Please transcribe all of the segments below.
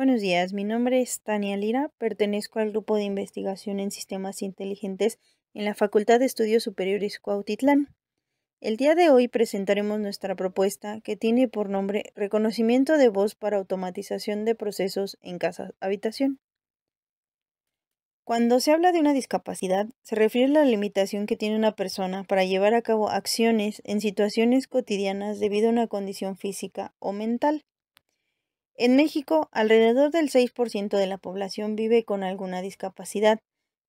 Buenos días, mi nombre es Tania Lira, pertenezco al grupo de investigación en sistemas inteligentes en la Facultad de Estudios Superiores Cuautitlán. El día de hoy presentaremos nuestra propuesta que tiene por nombre Reconocimiento de voz para automatización de procesos en casa habitación. Cuando se habla de una discapacidad, se refiere a la limitación que tiene una persona para llevar a cabo acciones en situaciones cotidianas debido a una condición física o mental. En México, alrededor del 6% de la población vive con alguna discapacidad.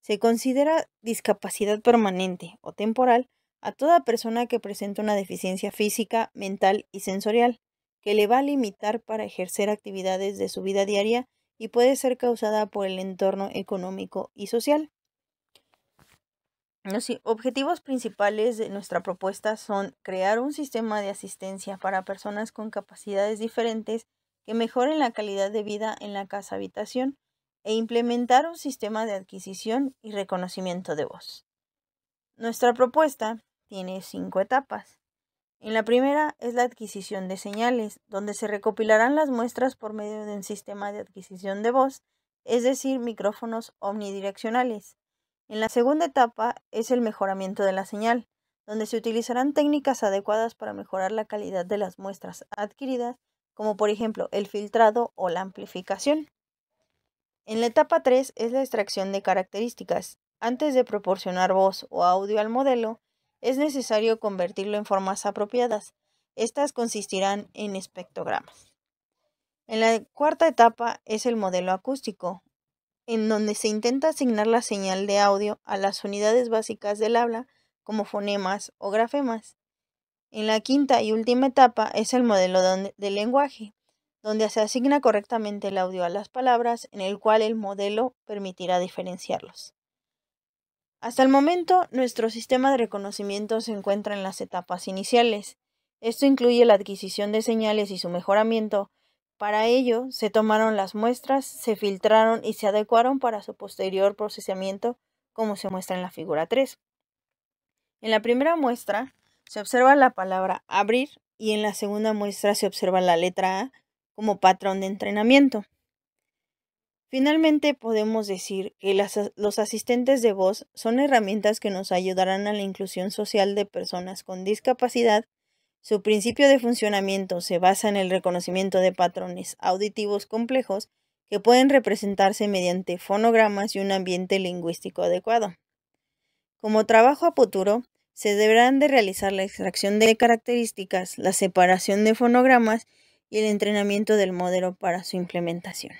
Se considera discapacidad permanente o temporal a toda persona que presenta una deficiencia física, mental y sensorial, que le va a limitar para ejercer actividades de su vida diaria y puede ser causada por el entorno económico y social. Los objetivos principales de nuestra propuesta son crear un sistema de asistencia para personas con capacidades diferentes que mejoren la calidad de vida en la casa habitación e implementar un sistema de adquisición y reconocimiento de voz. Nuestra propuesta tiene cinco etapas. En la primera es la adquisición de señales, donde se recopilarán las muestras por medio de un sistema de adquisición de voz, es decir, micrófonos omnidireccionales. En la segunda etapa es el mejoramiento de la señal, donde se utilizarán técnicas adecuadas para mejorar la calidad de las muestras adquiridas como por ejemplo el filtrado o la amplificación. En la etapa 3 es la extracción de características. Antes de proporcionar voz o audio al modelo, es necesario convertirlo en formas apropiadas. Estas consistirán en espectrogramas. En la cuarta etapa es el modelo acústico, en donde se intenta asignar la señal de audio a las unidades básicas del habla como fonemas o grafemas. En la quinta y última etapa es el modelo del de lenguaje, donde se asigna correctamente el audio a las palabras, en el cual el modelo permitirá diferenciarlos. Hasta el momento, nuestro sistema de reconocimiento se encuentra en las etapas iniciales. Esto incluye la adquisición de señales y su mejoramiento. Para ello, se tomaron las muestras, se filtraron y se adecuaron para su posterior procesamiento, como se muestra en la figura 3. En la primera muestra, se observa la palabra abrir y en la segunda muestra se observa la letra A como patrón de entrenamiento. Finalmente, podemos decir que las, los asistentes de voz son herramientas que nos ayudarán a la inclusión social de personas con discapacidad. Su principio de funcionamiento se basa en el reconocimiento de patrones auditivos complejos que pueden representarse mediante fonogramas y un ambiente lingüístico adecuado. Como trabajo a futuro, se deberán de realizar la extracción de características, la separación de fonogramas y el entrenamiento del modelo para su implementación.